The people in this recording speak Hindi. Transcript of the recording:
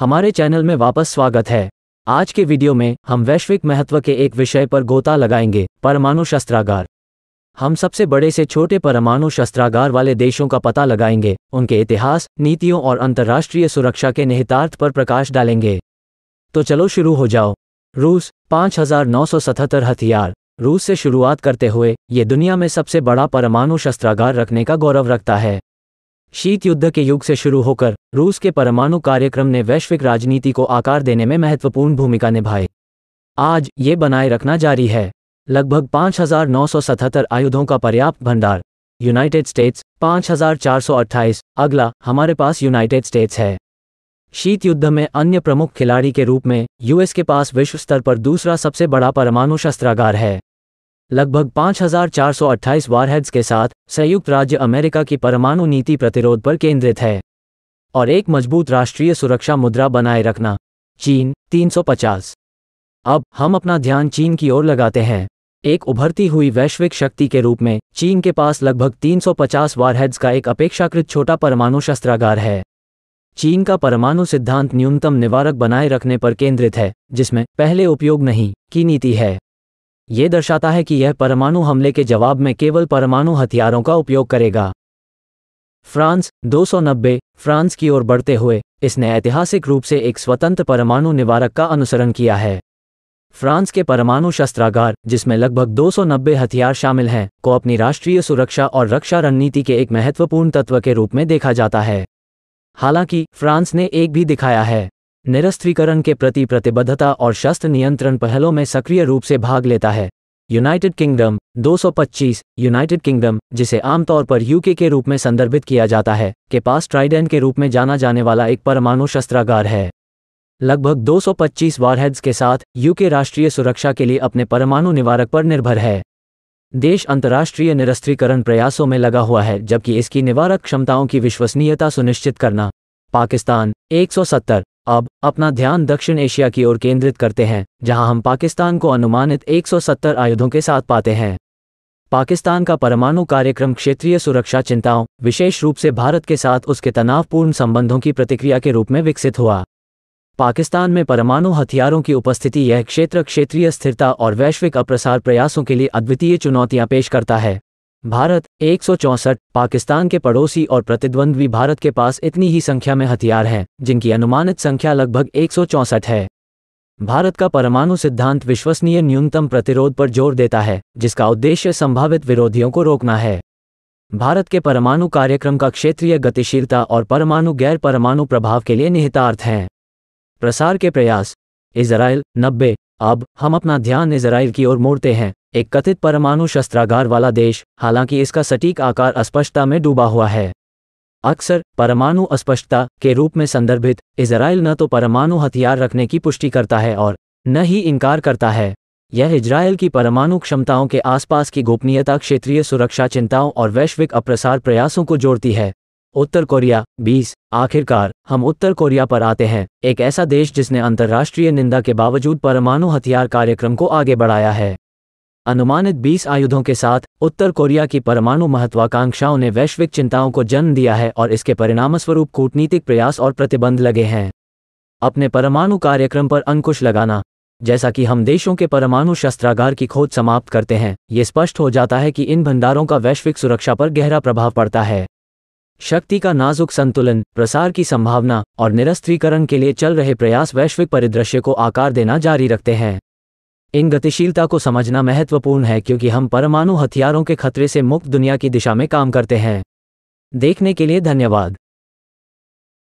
हमारे चैनल में वापस स्वागत है आज के वीडियो में हम वैश्विक महत्व के एक विषय पर गोता लगाएंगे परमाणु शस्त्रागार हम सबसे बड़े से छोटे परमाणु शस्त्रागार वाले देशों का पता लगाएंगे उनके इतिहास नीतियों और अंतर्राष्ट्रीय सुरक्षा के निहितार्थ पर प्रकाश डालेंगे तो चलो शुरू हो जाओ रूस पाँच हथियार रूस से शुरुआत करते हुए ये दुनिया में सबसे बड़ा परमाणु शस्त्रागार रखने का गौरव रखता है शीत युद्ध के युग से शुरू होकर रूस के परमाणु कार्यक्रम ने वैश्विक राजनीति को आकार देने में महत्वपूर्ण भूमिका निभाई आज ये बनाए रखना जारी है लगभग 5,977 आयुधों का पर्याप्त भंडार यूनाइटेड स्टेट्स 5,428 अगला हमारे पास यूनाइटेड स्टेट्स है शीत युद्ध में अन्य प्रमुख खिलाड़ी के रूप में यूएस के पास विश्व स्तर पर दूसरा सबसे बड़ा परमाणु शस्त्रागार है लगभग 5,428 वारहेड्स के साथ संयुक्त राज्य अमेरिका की परमाणु नीति प्रतिरोध पर केंद्रित है और एक मजबूत राष्ट्रीय सुरक्षा मुद्रा बनाए रखना चीन 350 अब हम अपना ध्यान चीन की ओर लगाते हैं एक उभरती हुई वैश्विक शक्ति के रूप में चीन के पास लगभग 350 वारहेड्स का एक अपेक्षाकृत छोटा परमाणु शस्त्रागार है चीन का परमाणु सिद्धांत न्यूनतम निवारक बनाए रखने पर केंद्रित है जिसमें पहले उपयोग नहीं की नीति है ये दर्शाता है कि यह परमाणु हमले के जवाब में केवल परमाणु हथियारों का उपयोग करेगा फ्रांस 290 फ्रांस की ओर बढ़ते हुए इसने ऐतिहासिक रूप से एक स्वतंत्र परमाणु निवारक का अनुसरण किया है फ्रांस के परमाणु शस्त्रागार जिसमें लगभग 290 हथियार शामिल हैं को अपनी राष्ट्रीय सुरक्षा और रक्षा रणनीति के एक महत्वपूर्ण तत्व के रूप में देखा जाता है हालांकि फ्रांस ने एक भी दिखाया है निरस्त्रीकरण के प्रति प्रतिबद्धता और शस्त्र नियंत्रण पहलों में सक्रिय रूप से भाग लेता है यूनाइटेड किंगडम 225 यूनाइटेड किंगडम जिसे आमतौर पर यूके के रूप में संदर्भित किया जाता है के पास ट्राइडेन के रूप में जाना जाने वाला एक परमाणु शस्त्रागार है लगभग 225 वारहेड्स के साथ यूके राष्ट्रीय सुरक्षा के लिए अपने परमाणु निवारक पर निर्भर है देश अंतर्राष्ट्रीय निरस्त्रीकरण प्रयासों में लगा हुआ है जबकि इसकी निवारक क्षमताओं की विश्वसनीयता सुनिश्चित करना पाकिस्तान 170 अब अपना ध्यान दक्षिण एशिया की ओर केंद्रित करते हैं जहां हम पाकिस्तान को अनुमानित 170 आयुधों के साथ पाते हैं पाकिस्तान का परमाणु कार्यक्रम क्षेत्रीय सुरक्षा चिंताओं विशेष रूप से भारत के साथ उसके तनावपूर्ण संबंधों की प्रतिक्रिया के रूप में विकसित हुआ पाकिस्तान में परमाणु हथियारों की उपस्थिति यह क्षेत्र क्षेत्रीय स्थिरता और वैश्विक अप्रसार प्रयासों के लिए अद्वितीय चुनौतियां पेश करता है भारत एक पाकिस्तान के पड़ोसी और प्रतिद्वंद्वी भारत के पास इतनी ही संख्या में हथियार हैं जिनकी अनुमानित संख्या लगभग एक है भारत का परमाणु सिद्धांत विश्वसनीय न्यूनतम प्रतिरोध पर जोर देता है जिसका उद्देश्य संभावित विरोधियों को रोकना है भारत के परमाणु कार्यक्रम का क्षेत्रीय गतिशीलता और परमाणु गैर परमाणु प्रभाव के लिए निहितार्थ हैं प्रसार के प्रयास इसराइल नब्बे अब हम अपना ध्यान इसराइल की ओर मोड़ते हैं एक कथित परमाणु शस्त्रागार वाला देश हालांकि इसका सटीक आकार अस्पष्टता में डूबा हुआ है अक्सर परमाणु अस्पष्टता के रूप में संदर्भित इसराइल न तो परमाणु हथियार रखने की पुष्टि करता है और न ही इनकार करता है यह इजराइल की परमाणु क्षमताओं के आसपास की गोपनीयता क्षेत्रीय सुरक्षा चिंताओं और वैश्विक अप्रसार प्रयासों को जोड़ती है उत्तर कोरिया 20 आखिरकार हम उत्तर कोरिया पर आते हैं एक ऐसा देश जिसने अंतर्राष्ट्रीय निंदा के बावजूद परमाणु हथियार कार्यक्रम को आगे बढ़ाया है अनुमानित 20 आयुधों के साथ उत्तर कोरिया की परमाणु महत्वाकांक्षाओं ने वैश्विक चिंताओं को जन्म दिया है और इसके परिणामस्वरूप कूटनीतिक प्रयास और प्रतिबंध लगे हैं अपने परमाणु कार्यक्रम पर अंकुश लगाना जैसा कि हम देशों के परमाणु शस्त्रागार की खोज समाप्त करते हैं ये स्पष्ट हो जाता है कि इन भंडारों का वैश्विक सुरक्षा पर गहरा प्रभाव पड़ता है शक्ति का नाजुक संतुलन प्रसार की संभावना और निरस्त्रीकरण के लिए चल रहे प्रयास वैश्विक परिदृश्य को आकार देना जारी रखते हैं इन गतिशीलता को समझना महत्वपूर्ण है क्योंकि हम परमाणु हथियारों के खतरे से मुक्त दुनिया की दिशा में काम करते हैं देखने के लिए धन्यवाद